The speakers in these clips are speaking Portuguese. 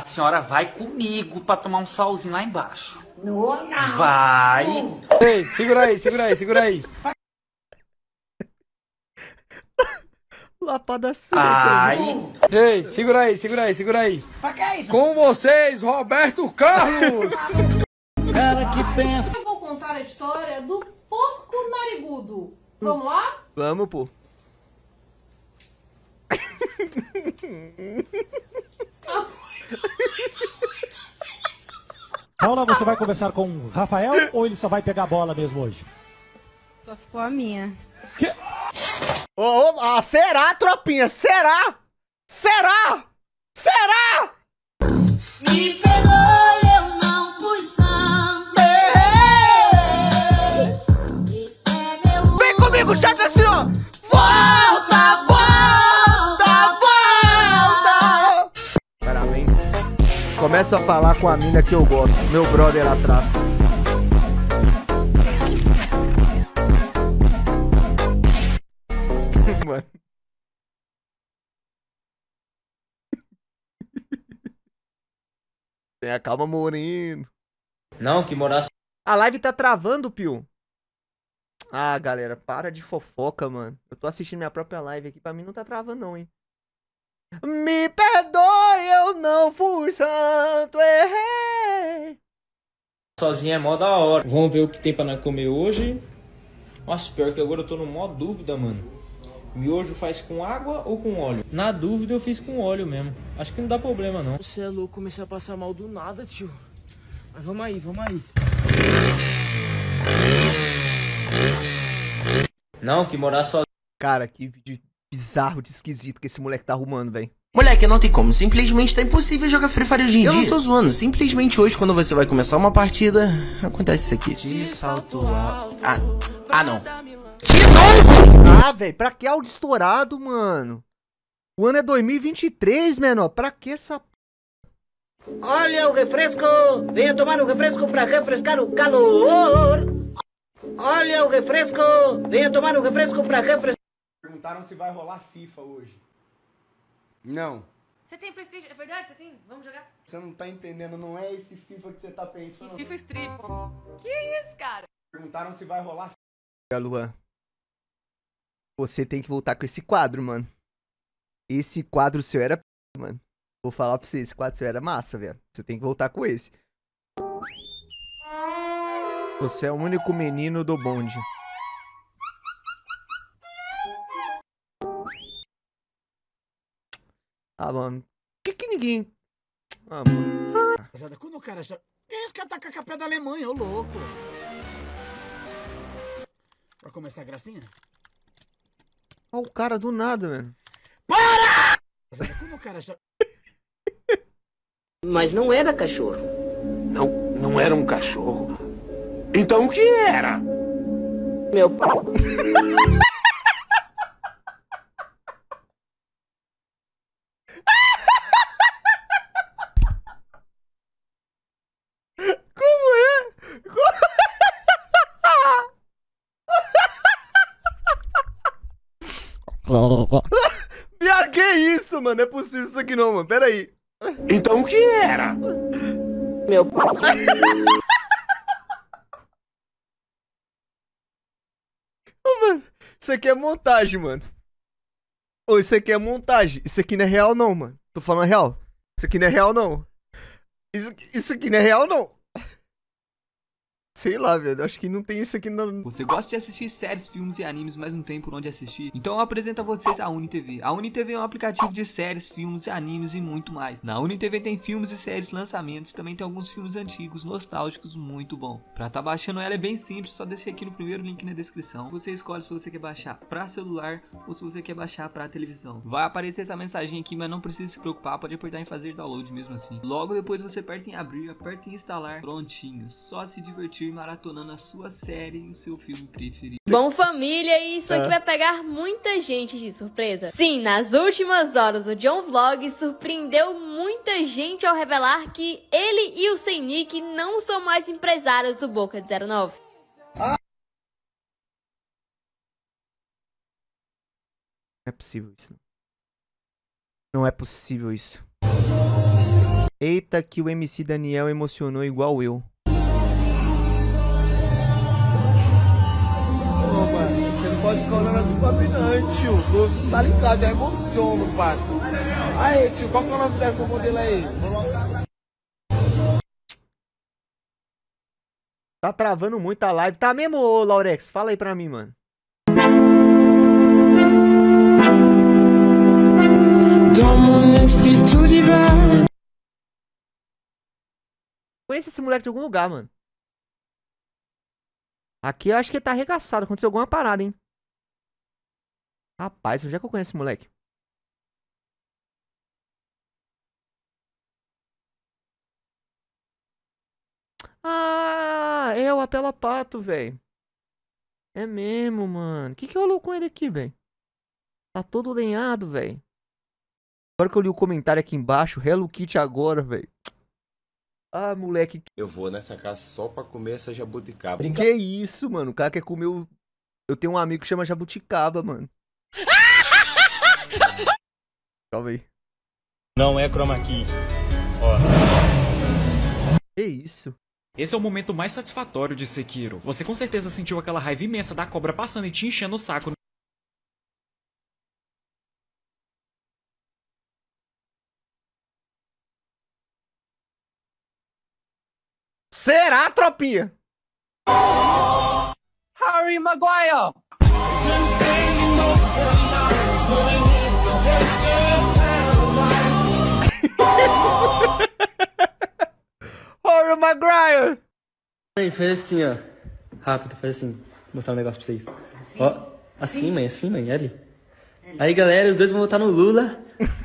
a senhora vai comigo pra tomar um solzinho lá embaixo. Não, não. Vai. Ei, segura aí, segura aí, segura aí. Lapada seca. Ai. Ei, segura aí, segura aí, segura aí. É Com vocês, Roberto Carlos. Cara que pensa. Eu vou contar a história do porco narigudo. Vamos lá? Vamos, pô. Paula, você vai conversar com o Rafael ou ele só vai pegar a bola mesmo hoje? Só se for a minha. Que? Oh, oh, ah, será, tropinha? Será? Será? Será? Me pegou, eu não fui sangue. É Vem comigo, chega senhor. Assim, ó. começo a falar com a mina que eu gosto, meu brother lá atrás. Mano. Tenha calma, Morino. Não, que morasse. A live tá travando, Pio. Ah, galera, para de fofoca, mano. Eu tô assistindo minha própria live aqui. Pra mim não tá travando, não, hein. Me perdoe, eu não fui santo, errei. Sozinha é mó da hora. Vamos ver o que tem pra nós comer hoje. Nossa, pior que agora eu tô no mó dúvida, mano. Miojo faz com água ou com óleo? Na dúvida eu fiz com óleo mesmo. Acho que não dá problema não. Você é louco, comecei a passar mal do nada, tio. Mas vamos aí, vamos aí. Não, que morar só. Cara, que vídeo bizarro, de esquisito que esse moleque tá arrumando, velho. Moleque, não tem como. Simplesmente tá impossível jogar Free Fire hoje em eu dia. Eu não tô zoando. Simplesmente hoje, quando você vai começar uma partida, acontece isso aqui. De salto alto. Ah, ah não. Que tá novo! Ah, velho, pra que áudio estourado, mano? O ano é 2023, menor. Pra que essa... Olha o refresco. Venha tomar um refresco pra refrescar o calor. Olha o refresco. Venha tomar um refresco pra refrescar... Perguntaram se vai rolar FIFA hoje. Não. Você tem Playstation? É verdade? Você tem? Vamos jogar? Você não tá entendendo, não é esse FIFA que você tá pensando. Que FIFA Strip. Que isso, cara? Perguntaram se vai rolar FIFA. Luan. Você tem que voltar com esse quadro, mano. Esse quadro seu era mano. Vou falar pra você, esse quadro seu era massa, velho. Você tem que voltar com esse. Você é o único menino do bonde. Ah, mano. Que que ninguém. Ah, mano. Quando o cara já. É esse que tá com a capé da Alemanha, ô louco. Pra começar a gracinha? Olha o cara do nada, velho. Para! Como o cara já... Mas não era cachorro. Não, não era um cachorro. Então o que era? Meu pau. mano, não é possível isso aqui não, mano. Pera aí. Então o que era? Meu p... oh, mano, isso aqui é montagem, mano. Ô, oh, isso aqui é montagem. Isso aqui não é real não, mano. Tô falando real. Isso aqui não é real não. Isso, isso aqui não é real não. Sei lá, velho. Acho que não tem isso aqui na. Você gosta de assistir séries, filmes e animes, mas não tem por onde assistir? Então eu apresento a vocês a UniTV. A UniTV é um aplicativo de séries, filmes, animes e muito mais. Na UniTV tem filmes e séries, lançamentos, também tem alguns filmes antigos, nostálgicos, muito bom. Pra tá baixando ela é bem simples, só descer aqui no primeiro link na descrição. Você escolhe se você quer baixar pra celular ou se você quer baixar pra televisão. Vai aparecer essa mensagem aqui, mas não precisa se preocupar, pode apertar em fazer download mesmo assim. Logo depois você aperta em abrir, aperta em instalar, prontinho. Só se divertir continue maratonando a sua série e o seu filme preferido. Bom, família, isso aqui é. vai pegar muita gente de surpresa. Sim, nas últimas horas, o John Vlog surpreendeu muita gente ao revelar que ele e o Senik não são mais empresários do Boca de 09. Não é possível isso. Não é possível isso. Eita que o MC Daniel emocionou igual eu. nome não, tio. tá ligado, é emociono, parça. Aí, tio, qual que é o nome dessa modelo aí? Tá travando muito a live. Tá mesmo, ô Laurex? Fala aí pra mim, mano. Conhece esse moleque de algum lugar, mano. Aqui eu acho que ele tá arregaçado. Aconteceu alguma parada, hein? Rapaz, onde é que eu conheço esse moleque? Ah, é o Apela Pato, velho. É mesmo, mano. Que que rolou com ele aqui, velho? Tá todo lenhado, velho. Agora que eu li o comentário aqui embaixo, Hello Kitty agora, velho. Ah, moleque. Eu vou nessa casa só pra comer essa jabuticaba. Que isso, mano? O cara quer comer o... Eu tenho um amigo que chama jabuticaba, mano. Calma aí. Não é chroma key. Ó. Que isso? Esse é o momento mais satisfatório de Sekiro. Você com certeza sentiu aquela raiva imensa da cobra passando e te enchendo o saco. Será, tropinha? Harry Maguire! Horror Maguire. Aí, faz assim, ó. Rápido, faz assim. Vou mostrar um negócio pra vocês. Assim? Ó, assim, mãe, assim, mãe, ali. Aí, galera, os dois vão votar no Lula.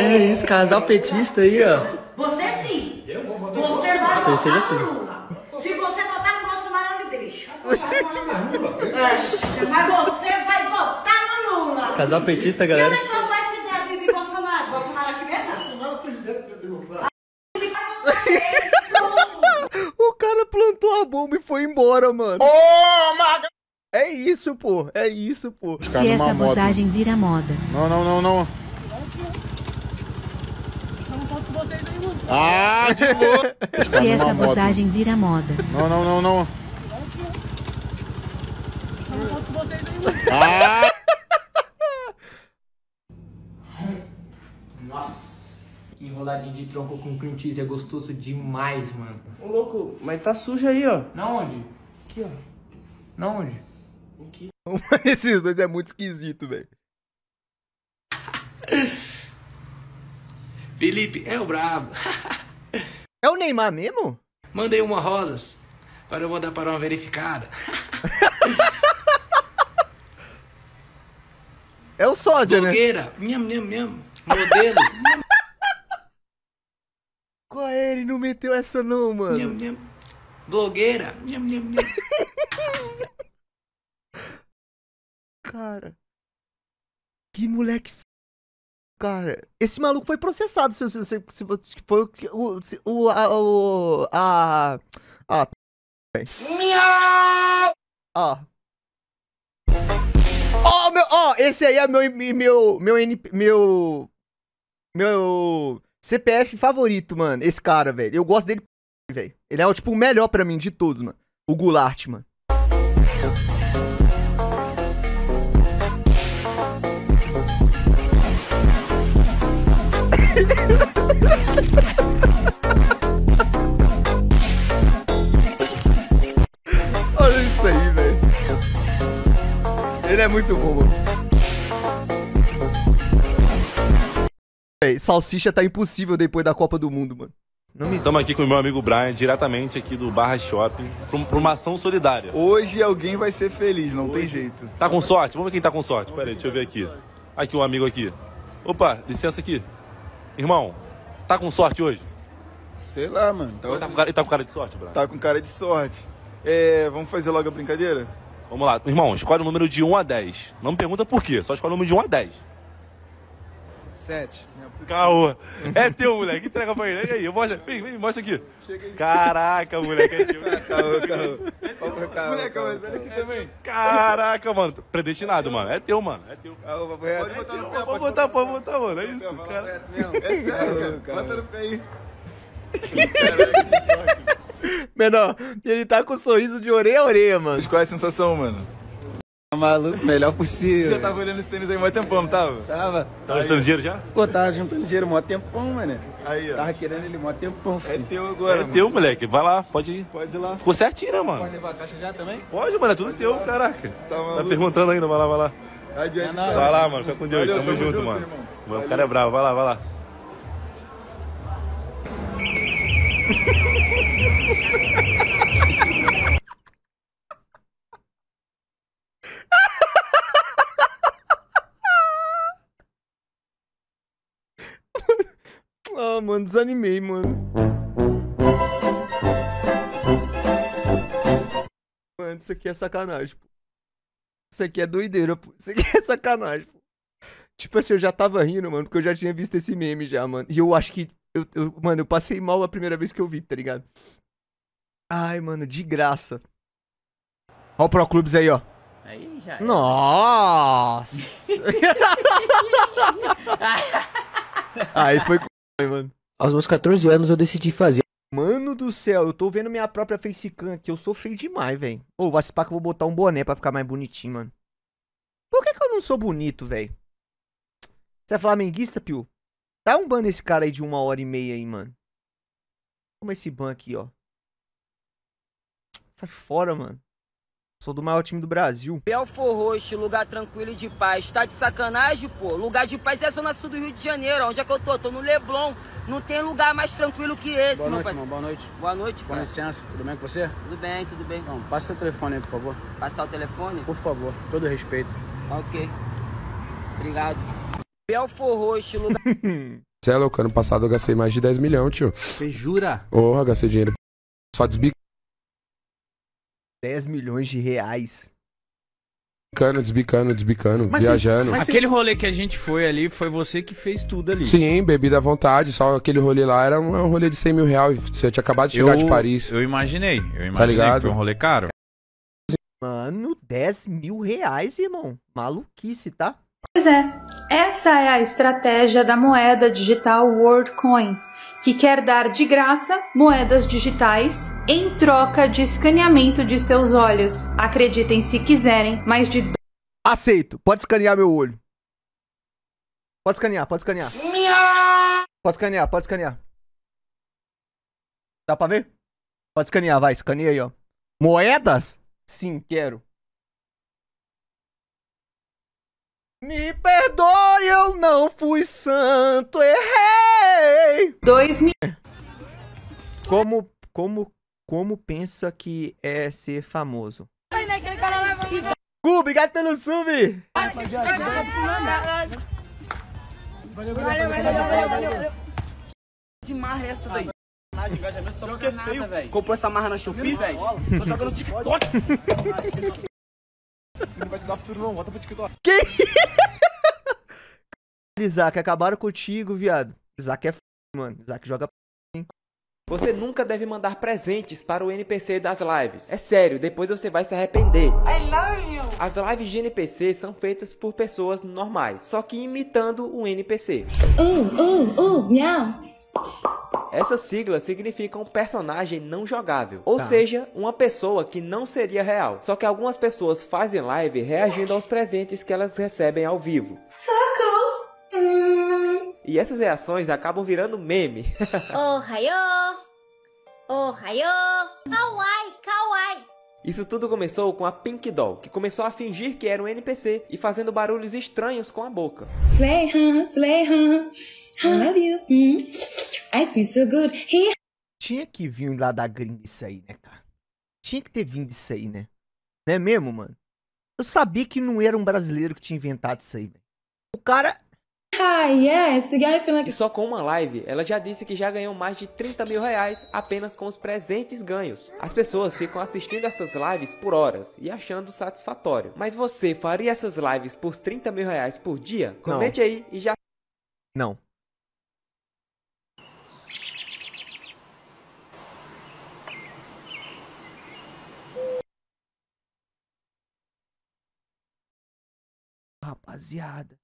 É isso, casal petista aí, ó. Você sim. Eu vou votar no Lula. Você vai votar assim. Se você votar no Bolsonaro, ele deixa. Mas você vai votar no Lula. Casal petista, galera. foi embora, mano. Oh, É isso, pô. É isso, pô. Se essa abordagem moda. vira moda. Não, não, não, não. Ah, de boa. Se essa abordagem moda. vira moda. Não, não, não, não. Ah! Nossa. Enroladinho de tronco com cream cheese é gostoso demais, mano. Ô, louco, mas tá sujo aí, ó. Na onde? Aqui, ó. Na onde? Aqui. Esses dois é muito esquisito, velho. Felipe é o brabo. é o Neymar mesmo? Mandei uma rosas para eu mandar para uma verificada. é o sósia, Blogueira, né? Blogueira, minha, minha, minha. Modelo, minha. Qual é? Ele não meteu essa não, mano. Nham, nham. Blogueira. Nham, nham, nham. Cara. Que moleque. Cara, esse maluco foi processado. Se, se, se, se foi o. Se, o. A. O, a. a Miau! Ó. Ó, meu. Ó, esse aí é meu. Meu. Meu. Meu. Meu. CPF favorito, mano, esse cara, velho. Eu gosto dele, velho. Ele é, tipo, o melhor pra mim de todos, mano. O Goulart, mano. Olha isso aí, velho. Ele é muito bom, mano. salsicha tá impossível depois da Copa do Mundo, mano. Me... Estamos aqui com o meu amigo Brian, diretamente aqui do Barra Shopping, para uma ação solidária. Hoje alguém vai ser feliz, não Hoje. tem jeito. Tá com sorte? Vamos ver quem tá com sorte. Pera aí, deixa eu ver aqui. Aqui um amigo aqui. Opa, licença aqui. Irmão, tá com sorte hoje? Sei lá, mano. Tá ele, tá com cara, tá com cara de sorte, Brian? Tá com cara de sorte. É, vamos fazer logo a brincadeira? Vamos lá. Irmão, escolhe o número de 1 a 10. Não me pergunta por quê, só escolhe o número de 1 a 10. 7. Caô. É teu, moleque. Entrega pra ele. E aí, eu mostro. Vem, vem, mostra aqui. Caraca, moleque. É teu. Caô, caô. É moleque, mas é olha aqui é também. Caraca, mano. Predestinado, mano. É teu, mano. É teu. Caô, papo Pode botar no pé. Pode botar, pode botar, mano. É isso, cara. É sério, cara. Bota no pé aí. Menor, ele tá com um sorriso de orelha a orelha, mano. qual é a sensação, mano? Tá maluco, melhor possível. Você tava olhando esse tênis aí mó tempão, não tava? Tava. Tava tá juntando dinheiro já? Pô, tava juntando dinheiro mó tempão, mano. Aí, ó. Tava querendo ele mó tempão, é filho. É teu agora, É mano. teu, moleque. Vai lá, pode ir. Pode ir lá. Ficou certinho, né, mano? Pode levar a caixa já também? Pode, mano. É tudo teu, caraca. Tá, tá, perguntando ainda, vai lá, vai lá. Adiante, vai lá, mano. Fica com Deus. Valeu, tamo, tamo, junto, junto mano. Irmão. O cara é bravo. Vai lá, vai lá. Ah, mano, desanimei, mano. Mano, isso aqui é sacanagem, pô. Isso aqui é doideira, pô. Isso aqui é sacanagem, pô. Tipo assim, eu já tava rindo, mano, porque eu já tinha visto esse meme já, mano. E eu acho que. Eu, eu, mano, eu passei mal a primeira vez que eu vi, tá ligado? Ai, mano, de graça. Ó o Pro aí, ó. Aí já. É. Nossa! aí foi mano. Aos meus 14 anos eu decidi fazer. Mano do céu, eu tô vendo minha própria facecam aqui. Eu sou feio demais, velho. Ô, vai se pá que eu vou botar um boné pra ficar mais bonitinho, mano. Por que, que eu não sou bonito, velho? Você é flamenguista, Pio? Dá um ban nesse cara aí de uma hora e meia aí, mano. Toma esse ban aqui, ó. Sai fora, mano. Sou do maior time do Brasil. Belfor Roxo, lugar tranquilo e de paz. Tá de sacanagem, pô? Lugar de paz é só na sul do Rio de Janeiro. Onde é que eu tô? Tô no Leblon. Não tem lugar mais tranquilo que esse, Boa noite, irmão. Boa noite. Boa noite, Com licença. Tudo bem com você? Tudo bem, tudo bem. Então, passa o telefone aí, por favor. Passar o telefone? Por favor. Todo respeito. Ok. Obrigado. Belfor Roxo, lugar... Você é louco, ano passado eu gastei mais de 10 milhões, tio. Você jura? Porra, oh, gastei dinheiro. Só desbico. 10 milhões de reais. Bicando, desbicando, desbicando, mas viajando. Mas aquele rolê que a gente foi ali, foi você que fez tudo ali. Sim, bebida à vontade, só aquele rolê lá era um, é um rolê de 100 mil reais. Você tinha acabado de chegar eu, de Paris. Eu imaginei, eu tá imaginei tá ligado? que foi um rolê caro. Mano, 10 mil reais, irmão. Maluquice, tá? Pois é, essa é a estratégia da moeda digital WorldCoin, que quer dar de graça moedas digitais em troca de escaneamento de seus olhos. Acreditem se quiserem, mas de. Aceito, pode escanear meu olho. Pode escanear, pode escanear. Pode escanear, pode escanear. Dá pra ver? Pode escanear, vai, escaneia aí, ó. Moedas? Sim, quero. Me perdoe, eu não fui santo, errei! Dois mil. Como, como, como pensa que é ser famoso? Cu, obrigado pelo sub! Valeu, valeu, valeu, valeu, Demais é essa daí. Engajamento só porque Comprou essa marra na Shopee, velho? Tô jogando TikTok. Você não vai te dar futuro não, volta pro TikTok. Que? Isaac, acabaram contigo, viado. Isaac é f***, mano. Isaac joga p***, hein? Você nunca deve mandar presentes para o NPC das lives. É sério, depois você vai se arrepender. I love you. As lives de NPC são feitas por pessoas normais, só que imitando um NPC. Uh, uh, uh, miau. Essas siglas significam um personagem não jogável, ou tá. seja, uma pessoa que não seria real. Só que algumas pessoas fazem live reagindo aos presentes que elas recebem ao vivo. Hum. E essas reações acabam virando meme. Ohayo! Ohayo! Oh, kawaii! Kawaii! Isso tudo começou com a Pink Doll, que começou a fingir que era um NPC e fazendo barulhos estranhos com a boca. Slay, huh, slay, huh. I love you. Mm. Ice cream so good. He... Tinha que vir lá da gringa isso aí, né, cara? Tinha que ter vindo isso aí, né? Não é mesmo, mano? Eu sabia que não era um brasileiro que tinha inventado isso aí, velho. O cara Kai, é, cigarro e só com uma live, ela já disse que já ganhou mais de 30 mil reais apenas com os presentes ganhos. As pessoas ficam assistindo essas lives por horas e achando satisfatório. Mas você faria essas lives por 30 mil reais por dia? Comente Não. aí e já. Não. Rapaziada.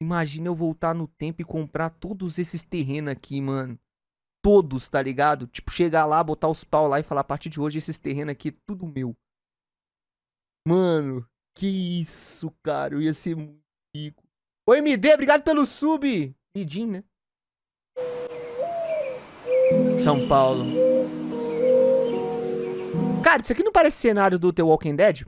Imagina eu voltar no tempo e comprar todos esses terrenos aqui, mano. Todos, tá ligado? Tipo, chegar lá, botar os pau lá e falar: a partir de hoje, esses terrenos aqui é tudo meu. Mano, que isso, cara. Eu ia ser muito rico. Oi, MD, obrigado pelo sub. Lidim, né? São Paulo. Cara, isso aqui não parece cenário do The Walking Dead?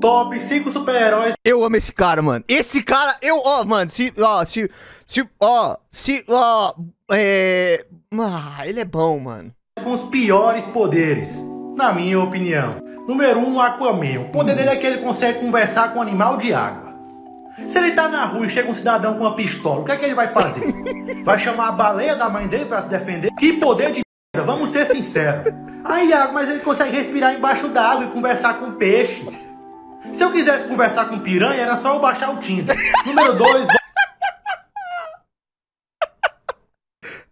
Top 5 super-heróis. Eu amo esse cara, mano. Esse cara, eu, ó, mano, se, ó, se, se, ó, se, ó, é. Ah, ele é bom, mano. Com os piores poderes, na minha opinião. Número 1, um, Aquaman. O poder dele é que ele consegue conversar com um animal de água. Se ele tá na rua e chega um cidadão com uma pistola, o que é que ele vai fazer? vai chamar a baleia da mãe dele para se defender? Que poder de merda, vamos ser sinceros. Aí, mas ele consegue respirar embaixo d'água e conversar com peixe. Se eu quisesse conversar com piranha, era só eu baixar o Tinder. Número 2.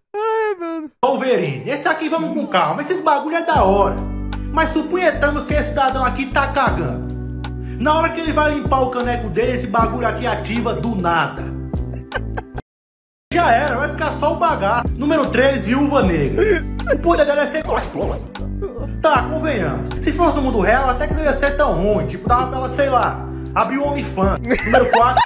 Wolverine. Esse aqui vamos com calma. Esses bagulho é da hora. Mas supunhetamos que esse cidadão aqui tá cagando. Na hora que ele vai limpar o caneco dele, esse bagulho aqui ativa do nada. Já era, vai ficar só o bagaço. Número 3, viúva negra. O poder dela é ser. Tá, convenhamos. Se fosse no mundo real, até que não ia ser tão ruim. Tipo, dava pra ela, sei lá, abrir o OnlyFans. Número 4.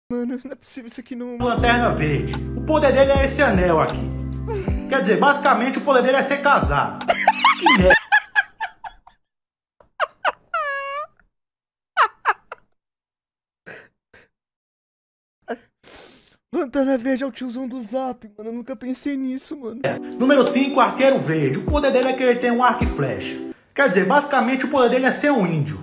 mano, não é possível isso aqui não. Lanterna verde. O poder dele é esse anel aqui. Quer dizer, basicamente o poder dele é ser casado. Que merda. Lanterna Verde é o tiozão do Zap, mano. Eu nunca pensei nisso, mano. É. Número 5, Arqueiro Verde. O poder dele é que ele tem um arco e flecha. Quer dizer, basicamente o poder dele é ser um índio.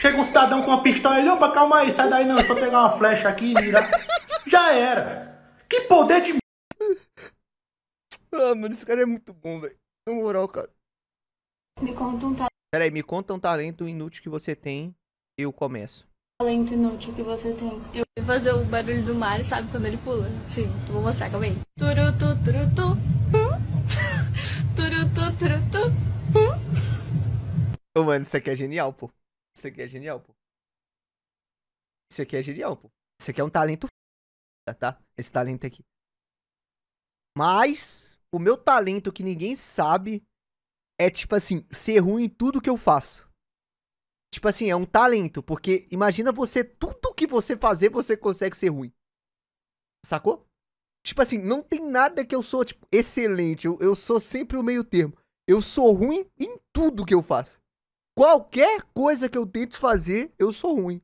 Chega um cidadão com uma pistola, ele, opa, calma aí, sai daí não, só pegar uma flecha aqui e mira. Já era. Que poder de... Ah, mano, esse cara é muito bom, velho. Na moral, cara. Me conta um talento. Peraí, me conta um talento inútil que você tem, eu começo talento inútil que você tem. Eu vou fazer o barulho do Mario, sabe quando ele pula? Sim, vou mostrar, calma aí. Turu, tu, turu, tu. Mano, isso aqui é genial, pô. Isso aqui é genial, pô. Isso aqui é genial, pô. Isso aqui é um talento f... tá? Esse talento aqui. Mas, o meu talento que ninguém sabe é tipo assim, ser ruim em tudo que eu faço. Tipo assim, é um talento, porque imagina você, tudo que você fazer, você consegue ser ruim. Sacou? Tipo assim, não tem nada que eu sou, tipo, excelente. Eu, eu sou sempre o meio termo. Eu sou ruim em tudo que eu faço. Qualquer coisa que eu tento fazer, eu sou ruim.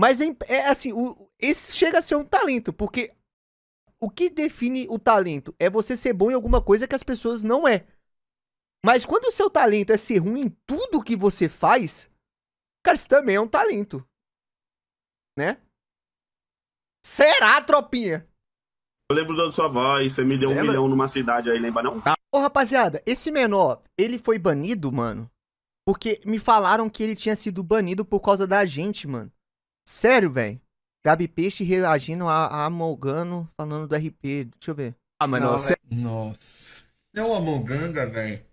Mas é, é assim, o, esse chega a ser um talento, porque o que define o talento é você ser bom em alguma coisa que as pessoas não é. Mas quando o seu talento é ser ruim em tudo que você faz, cara, isso também é um talento. Né? Será, tropinha? Eu lembro da sua voz, você me deu lembra? um milhão numa cidade aí, lembra não? Ah, ô, oh, rapaziada, esse menor, ele foi banido, mano, porque me falaram que ele tinha sido banido por causa da gente, mano. Sério, velho. Gabi Peixe reagindo a, a falando do RP. Deixa eu ver. Ah, mano, não, você... Nossa. É o monganga, velho.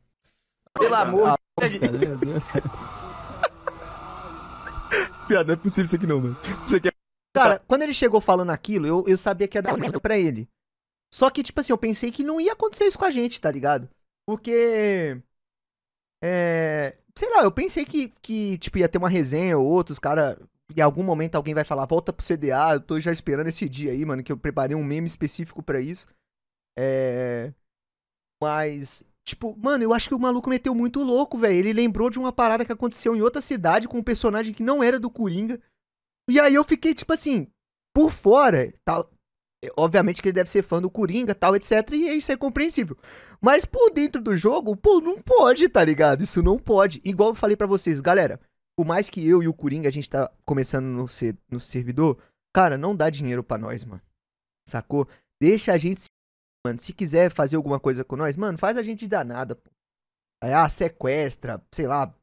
Pelo ah, amor de Deus. Piada, não é possível isso aqui não, mano. Isso aqui é... Cara, quando ele chegou falando aquilo, eu, eu sabia que ia dar merda pra ele. Só que, tipo assim, eu pensei que não ia acontecer isso com a gente, tá ligado? Porque. É. Sei lá, eu pensei que, que tipo, ia ter uma resenha ou outros, cara. Em algum momento alguém vai falar, volta pro CDA, eu tô já esperando esse dia aí, mano, que eu preparei um meme específico para isso. É. Mas Tipo, mano, eu acho que o maluco meteu muito louco, velho. Ele lembrou de uma parada que aconteceu em outra cidade com um personagem que não era do Coringa. E aí eu fiquei, tipo assim, por fora, tal. É, obviamente que ele deve ser fã do Coringa, tal, etc. E é isso é compreensível. Mas por dentro do jogo, pô, não pode, tá ligado? Isso não pode. Igual eu falei para vocês, galera. Por mais que eu e o Coringa a gente tá começando no, no servidor, cara, não dá dinheiro para nós, mano. Sacou? Deixa a gente mano, se quiser fazer alguma coisa com nós, mano, faz a gente danada, pô. É, ah, sequestra, sei lá,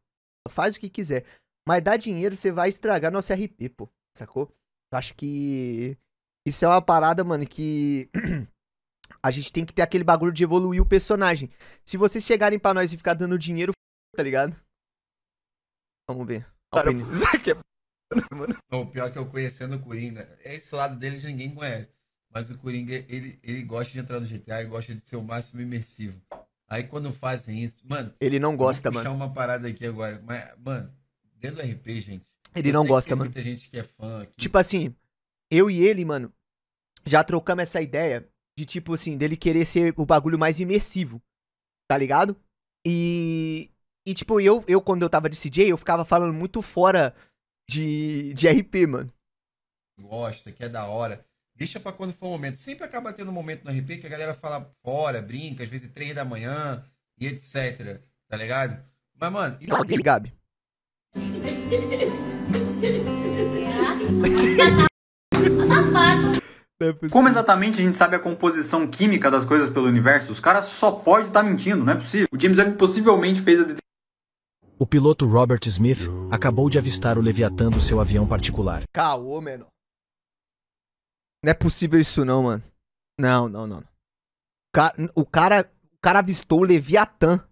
faz o que quiser. Mas dá dinheiro, você vai estragar nosso RP, pô. Sacou? Eu acho que isso é uma parada, mano, que a gente tem que ter aquele bagulho de evoluir o personagem. Se vocês chegarem para nós e ficar dando dinheiro, tá ligado? Vamos ver. Cara, é o pior é que eu conhecendo o Coringa, esse lado dele ninguém conhece. Mas o Coringa, ele, ele gosta de entrar no GTA e gosta de ser o máximo imersivo. Aí quando fazem isso, mano. Ele não gosta, vou puxar mano. uma parada aqui agora. Mas, mano, dentro do RP, gente. Ele não gosta, mano. Muita gente que é fã. Aqui. Tipo assim, eu e ele, mano, já trocamos essa ideia de tipo assim, dele querer ser o bagulho mais imersivo. Tá ligado? E. E tipo, eu, eu quando eu tava de CJ, eu ficava falando muito fora de, de RP, mano. Gosta, que é da hora. Deixa para quando for o momento. Sempre acaba tendo um momento no RP que a galera fala fora, brinca, às vezes três da manhã e etc. Tá ligado? Mas, mano. E... Cadê, Gabi? É Como exatamente a gente sabe a composição química das coisas pelo universo? Os caras só podem estar tá mentindo, não é possível. O James Webb possivelmente fez a O piloto Robert Smith acabou de avistar o Leviatã do seu avião particular. Caô, menor. Não é possível isso não, mano. Não, não, não. O cara, o cara avistou o Leviatã.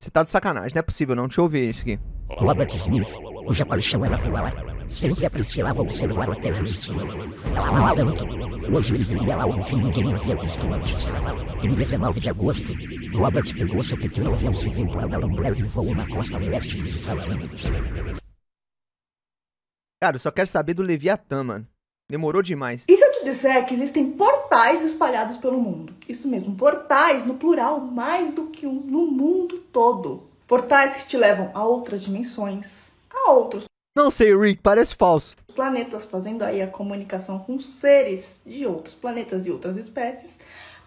Você tá de sacanagem, não é possível não. Deixa eu ver isso aqui. Robert Smith, cuja paixão era voar, sempre apreciava observar a terra de cima. No entanto, hoje ele vivia algo que ninguém havia visto antes. Em 19 de agosto, Robert pegou seu pequeno avião civil para dar um breve voo na costa leste dos Estados Unidos. Cara, eu só quero saber do Leviatã, mano. Demorou demais. E se eu te disser que existem portais espalhados pelo mundo? Isso mesmo, portais no plural, mais do que um, no mundo todo. Portais que te levam a outras dimensões, a outros. Não sei, Rick, parece falso. Planetas fazendo aí a comunicação com seres de outros planetas e outras espécies.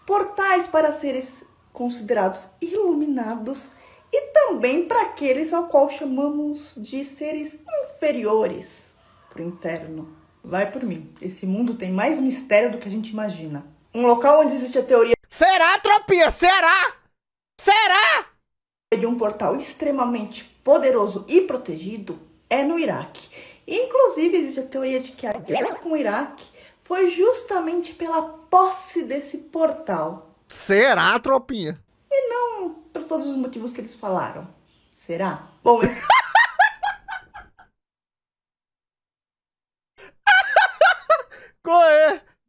Portais para seres considerados iluminados e também para aqueles ao qual chamamos de seres inferiores para o inferno. Vai por mim. Esse mundo tem mais mistério do que a gente imagina. Um local onde existe a teoria. Será, tropinha? Será? Será? De um portal extremamente poderoso e protegido é no Iraque. Inclusive, existe a teoria de que a guerra com o Iraque foi justamente pela posse desse portal. Será, tropinha? E não por todos os motivos que eles falaram. Será? Bom, esse...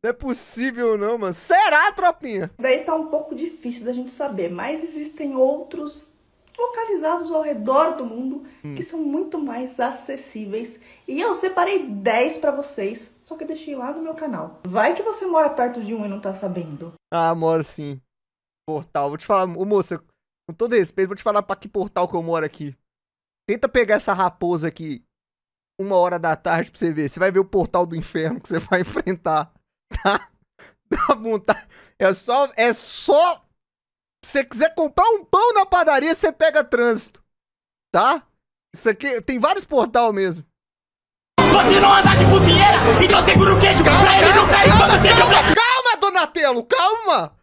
Não é possível não, mano. Será, tropinha? Daí tá um pouco difícil da gente saber, mas existem outros localizados ao redor do mundo hum. que são muito mais acessíveis. E eu separei 10 para vocês, só que deixei lá no meu canal. Vai que você mora perto de um e não tá sabendo. Ah, moro sim. Portal, vou te falar, ô moça, com todo respeito, vou te falar pra que portal que eu moro aqui. Tenta pegar essa raposa aqui uma hora da tarde pra você ver. Você vai ver o portal do inferno que você vai enfrentar. Tá? Dá vontade. É só. É só. Se você quiser comprar um pão na padaria, você pega trânsito. Tá? Isso aqui tem vários portal mesmo. Você não anda de cozinheira, então segura o queixo calma, pra ele calma, não cair calma, quando você calma, calma, calma, Donatello, calma!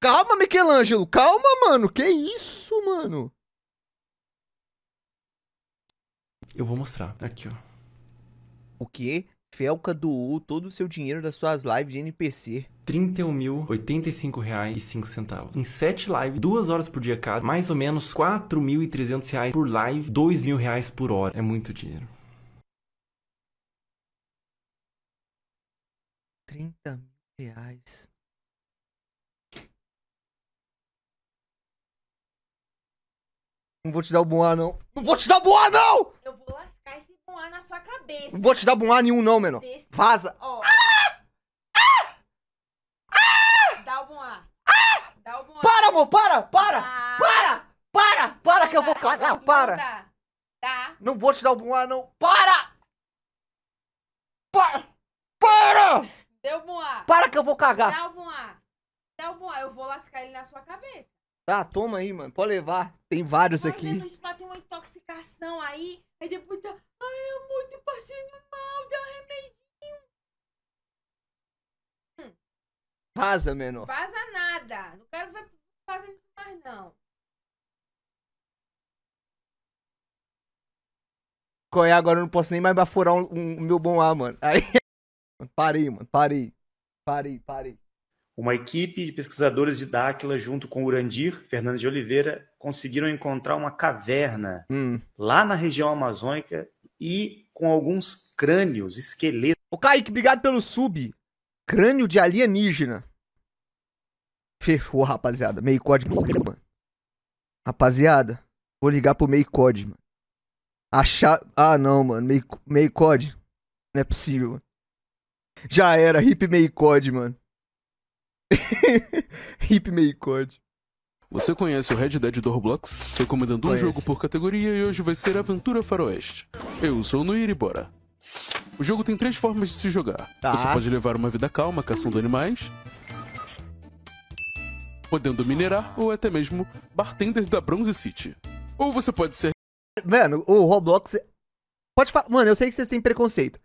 Calma, Michelangelo, calma, mano. Que isso, mano? Eu vou mostrar. Aqui, ó. O quê? Felca doou todo o seu dinheiro das suas lives de NPC. R$ 31.085,05. Em 7 lives, 2 horas por dia cada, mais ou menos R$ 4.300 por live, R$ reais por hora. É muito dinheiro. 30 mil reais. Não vou te dar o boa, não. Não vou te dar o boa, não! ar na sua cabeça. Não vou te dar bom ar nenhum, não, menor. Desse... Vaza. Ó. Ah! Ah! ah! Dá o bom ar. Para, amor, para, para, ah. para, para, para que eu vou tá, cagar, para. Dá. Tá. Dá. Não vou te dar o bom ar, não. Para! Para! Para! Deu bom ar. Para que eu vou cagar. Dá o bom ar. Dá o bom ar. Eu vou lascar ele na sua cabeça. Tá, toma aí, mano. Pode levar. Tem vários Mas aqui. No spa tem uma intoxicação aí. Aí depois tá. Ai, amor, tô passando mal. Dá um remedinho. Hum. Vaza, menor. Vaza nada. Não quero ver fazendo isso mais, não. Qual é? Agora eu não posso nem mais baforar o um, um, meu bom ar, mano. Aí. Parei, mano. Parei. Parei, parei. Uma equipe de pesquisadores de Dáquila, junto com Urandir Fernandes de Oliveira, conseguiram encontrar uma caverna hum. lá na região amazônica e com alguns crânios, esqueletos. Ô Kaique, obrigado pelo sub. Crânio de alienígena. Fechou, rapaziada. Meio código, mano. Rapaziada, vou ligar pro meio código, mano. Achar. Ah, não, mano. Meio, meio código. Não é possível, mano. Já era, hip meio código, mano. Hip meio code. Você conhece o Red Dead do Roblox? Recomendando um jogo por categoria e hoje vai ser Aventura Faroeste. Eu sou o Nuir e bora. O jogo tem três formas de se jogar. Tá. Você pode levar uma vida calma caçando animais, podendo minerar ou até mesmo bartender da Bronze City. Ou você pode ser. Mano, o Roblox. É- pode falar. Mano, eu sei que vocês têm preconceito.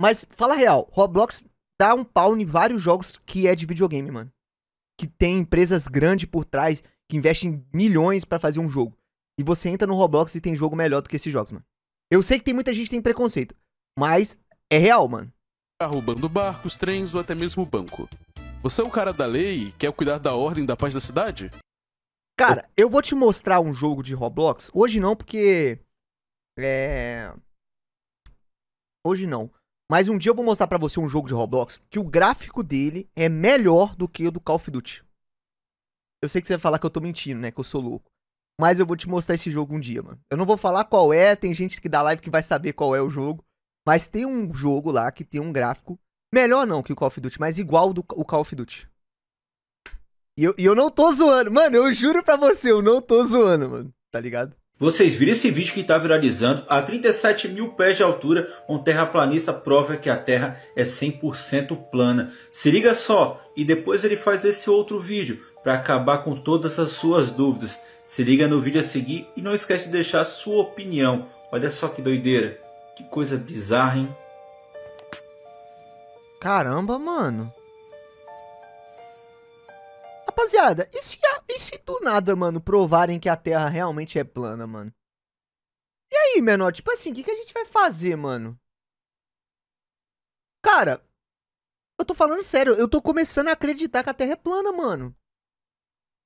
Mas fala real, Roblox dá um pau em vários jogos que é de videogame, mano. Que tem empresas grandes por trás que investem milhões para fazer um jogo. E você entra no Roblox e tem jogo melhor do que esses jogos, mano. Eu sei que tem muita gente que tem preconceito, mas é real, mano. Tá roubando barcos, trens ou até mesmo banco. Você é o cara da lei e quer cuidar da ordem da paz da cidade? Cara, eu vou te mostrar um jogo de Roblox. Hoje não, porque. É. Hoje não. Mas um dia eu vou mostrar para você um jogo de Roblox que o gráfico dele é melhor do que o do Call of Duty. Eu sei que você vai falar que eu tô mentindo, né? Que eu sou louco. Mas eu vou te mostrar esse jogo um dia, mano. Eu não vou falar qual é, tem gente que dá live que vai saber qual é o jogo. Mas tem um jogo lá que tem um gráfico melhor não que o Call of Duty, mas igual do, o Call of Duty. E eu, e eu não tô zoando. Mano, eu juro pra você, eu não tô zoando, mano. Tá ligado? Vocês viram esse vídeo que está viralizando a 37 mil pés de altura, um terraplanista prova que a Terra é 100% plana. Se liga só, e depois ele faz esse outro vídeo para acabar com todas as suas dúvidas. Se liga no vídeo a seguir e não esquece de deixar sua opinião. Olha só que doideira, que coisa bizarra, hein? Caramba, mano. Rapaziada, e se a e se do nada, mano, provarem que a Terra realmente é plana, mano? E aí, menor? Tipo assim, o que, que a gente vai fazer, mano? Cara, eu tô falando sério, eu tô começando a acreditar que a Terra é plana, mano.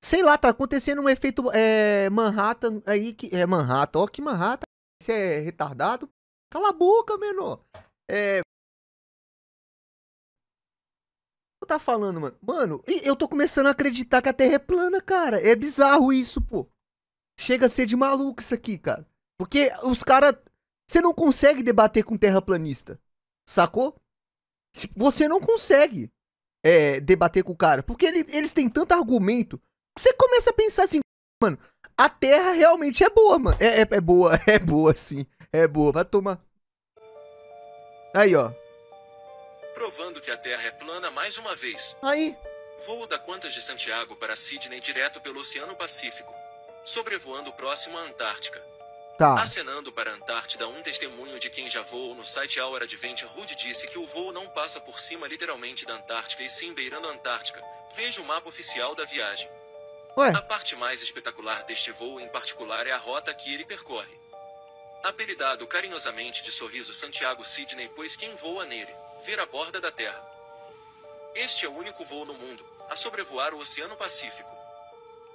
Sei lá, tá acontecendo um efeito é, Manhattan aí que. É Manhattan, ó, que Manhattan. Você é retardado? Cala a boca, menor. É. tá falando, mano? Mano, eu tô começando a acreditar que a Terra é plana, cara. É bizarro isso, pô. Chega a ser de maluco isso aqui, cara. Porque os caras. Você não consegue debater com terraplanista. Sacou? Tipo, você não consegue é, debater com o cara. Porque ele, eles têm tanto argumento que você começa a pensar assim, mano, a terra realmente é boa, mano. É, é, é boa, é boa sim. É boa, vai tomar. Aí, ó provando que a Terra é plana mais uma vez. Aí. Voo da Quantas de Santiago para Sydney direto pelo Oceano Pacífico, sobrevoando próximo à Antártica. Tá. Acenando para a Antártida, um testemunho de quem já voou no site Hour Adventure Hood disse que o voo não passa por cima literalmente da Antártica e sim beirando a Antártica. Veja o mapa oficial da viagem. Ué? A parte mais espetacular deste voo em particular é a rota que ele percorre. Apelidado carinhosamente de Sorriso Santiago Sydney, pois quem voa nele ver a borda da Terra. Este é o único voo no mundo a sobrevoar o Oceano Pacífico.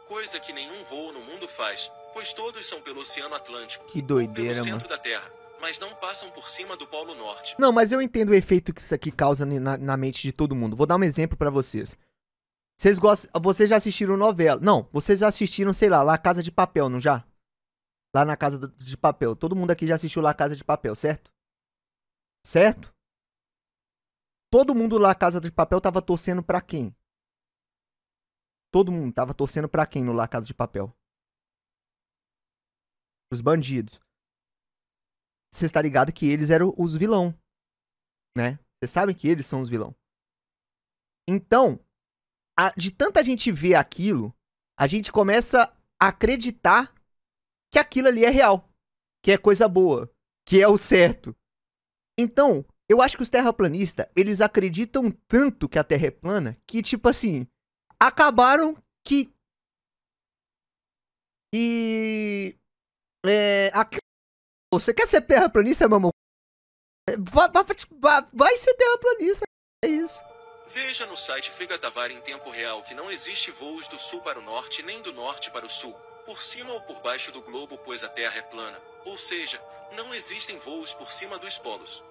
Coisa que nenhum voo no mundo faz, pois todos são pelo Oceano Atlântico. Que doideira, centro mano. da Terra, mas não passam por cima do Polo Norte. Não, mas eu entendo o efeito que isso aqui causa na, na mente de todo mundo. Vou dar um exemplo para vocês. Vocês gostam, vocês já assistiram novela? Não, vocês já assistiram, sei lá, lá Casa de Papel, não já? Lá na Casa de Papel. Todo mundo aqui já assistiu lá Casa de Papel, certo? Certo? Todo mundo lá Casa de Papel tava torcendo para quem? Todo mundo tava torcendo para quem no lá Casa de Papel? Os bandidos. Você está ligado que eles eram os vilão, né? Vocês sabem que eles são os vilão. Então, a, de tanta gente ver aquilo, a gente começa a acreditar que aquilo ali é real, que é coisa boa, que é o certo. Então, eu acho que os terraplanistas, eles acreditam tanto que a Terra é plana que, tipo assim, acabaram que. E. É. A... Você quer ser terraplanista, mamão? Vai, vai, vai ser terraplanista. É isso. Veja no site Fegatavar em tempo real que não existe voos do sul para o norte nem do norte para o sul, por cima ou por baixo do globo, pois a Terra é plana. Ou seja, não existem voos por cima dos polos.